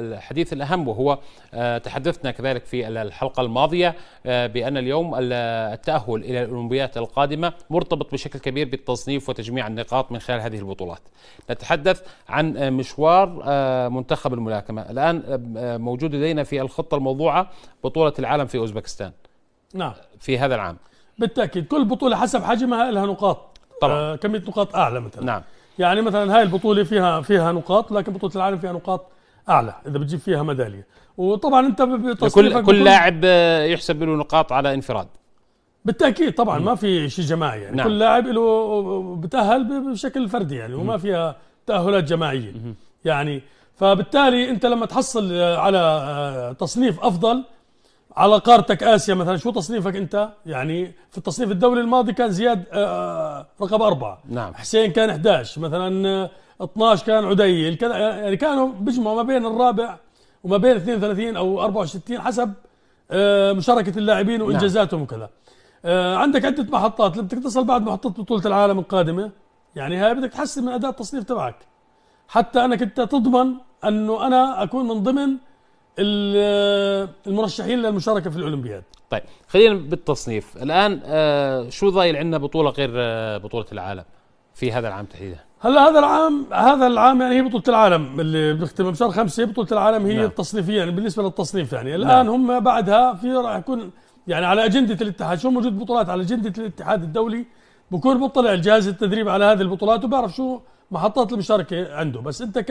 الحديث الأهم وهو آه، تحدثنا كذلك في الحلقة الماضية آه، بأن اليوم التأهل إلى الأولمبيات القادمة مرتبط بشكل كبير بالتصنيف وتجميع النقاط من خلال هذه البطولات نتحدث عن آه، مشوار منتخب الملاكمة الآن موجود لدينا في الخطة الموضوعة بطولة العالم في أوزبكستان نعم في هذا العام بالتاكيد كل بطوله حسب حجمها لها نقاط طبعا كميه نقاط اعلى مثلا نعم يعني مثلا هاي البطوله فيها فيها نقاط لكن بطوله العالم فيها نقاط اعلى اذا بتجيب فيها ميداليه وطبعا انت كل كل لاعب يحسب له نقاط على انفراد بالتاكيد طبعا مم. ما في شيء جماعي يعني نعم. كل لاعب له بتاهل بشكل فردي يعني وما فيها تاهلات جماعيه مم. يعني فبالتالي انت لما تحصل على تصنيف افضل على قارتك اسيا مثلا شو تصنيفك انت يعني في التصنيف الدولي الماضي كان زياد آه، رقم أربعة نعم حسين كان 11 مثلا آه، 12 كان عديل كذا يعني كانوا بيجمعوا ما بين الرابع وما بين 32 او 64 حسب آه، مشاركه اللاعبين نعم. وانجازاتهم وكذا آه، عندك عده محطات اللي بدك تصل بعد محطه بطوله العالم القادمه يعني هاي بدك تحسن من اداء التصنيف تبعك حتى انك انت تضمن انه انا اكون من ضمن آه، المرشحين للمشاركه في الاولمبياد طيب خلينا بالتصنيف الان شو ضايل عندنا بطوله غير بطوله العالم في هذا العام تحديدا هلا هذا العام هذا العام يعني هي بطوله العالم اللي بتختم بشهر خمسه بطوله العالم هي نعم. التصنيفيه يعني بالنسبه للتصنيف يعني الان نعم. هم بعدها في راح يكون يعني على اجنده الاتحاد شو موجود بطولات على اجنده الاتحاد الدولي بكون مطلع الجهاز التدريب على هذه البطولات وبعرف شو محطات المشاركه عنده بس انت ك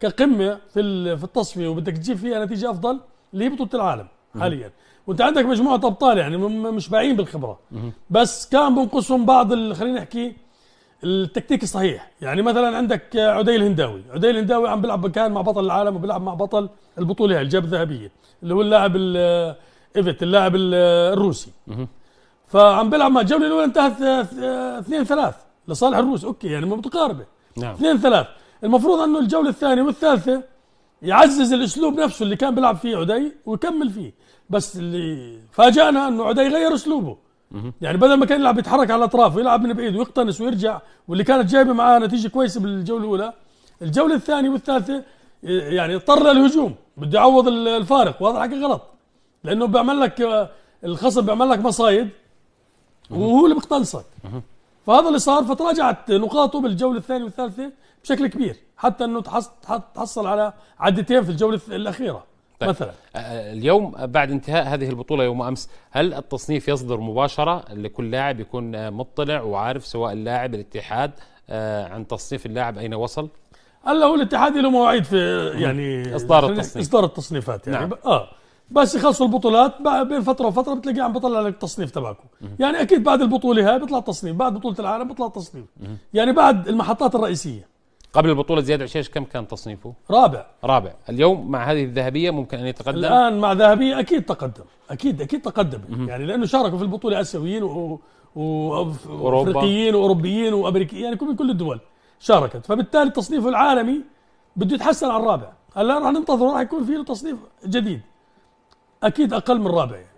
كقمه في في التصفيه وبدك تجيب فيها نتيجه افضل اللي هي بطوله العالم حاليا وانت عندك مجموعه ابطال يعني مش باعين بالخبره بس كان بنقصهم بعض خلينا نحكي التكتيك الصحيح يعني مثلا عندك عدي الهنداوي عدي الهنداوي عم بيلعب كان مع بطل العالم وبيلعب مع بطل البطوله هاي يعني، الجاب الذهبيه اللي هو اللاعب إيفيت اللاعب الروسي فعم بيلعب مع الجوله الاولى انتهت اثنين ثلاث لصالح الروس اوكي يعني متقاربه نعم اثنين ثلاث المفروض انه الجوله الثانيه والثالثه يعزز الاسلوب نفسه اللي كان بيلعب فيه عدي ويكمل فيه بس اللي فاجانا انه عدي غير اسلوبه يعني بدل ما كان يلعب يتحرك على الاطراف ويلعب من بعيد ويقتنص ويرجع واللي كانت جايبه معاه نتيجه كويسه بالجوله الاولى الجوله الثانيه والثالثه يعني اضطر للهجوم بده يعوض الفارق وهذا حكي غلط لانه بيعمل لك آه، الخصم بيعمل لك مصايد وهو اللي بيقتنصك فهذا اللي صار فتراجعت نقاطه بالجوله الثانيه والثالثه بشكل كبير حتى انه تحصل على عدتين في الجوله الاخيره طيب. مثلا أه، أه، اليوم بعد انتهاء هذه البطولة يوم أمس هل التصنيف يصدر مباشرة لكل لاعب يكون أه، مطلع وعارف سواء اللاعب الاتحاد عن تصنيف اللاعب أين وصل؟ هلا هو الاتحاد له مواعيد في يعني اصدار التصنيف اصدار التصنيفات يعني نعم. اه بس يخلصوا البطولات بين فتره وفتره بتلاقيه عم بطلع لك التصنيف تبعكم يعني اكيد بعد البطوله هاي بيطلع تصنيف بعد بطوله العالم بيطلع تصنيف يعني بعد المحطات الرئيسيه قبل البطولة زياد عشيش كم كان تصنيفه؟ رابع رابع اليوم مع هذه الذهبية ممكن أن يتقدم الآن مع ذهبية أكيد تقدم أكيد أكيد تقدم م- يعني لأنه شاركوا في البطولة آسيويين و... وافريقيين واوروبيين وامريكيين يعني من كل الدول شاركت فبالتالي تصنيفه العالمي بده يتحسن على الرابع الان راح ننتظر راح يكون في تصنيف جديد اكيد اقل من الرابع يعني.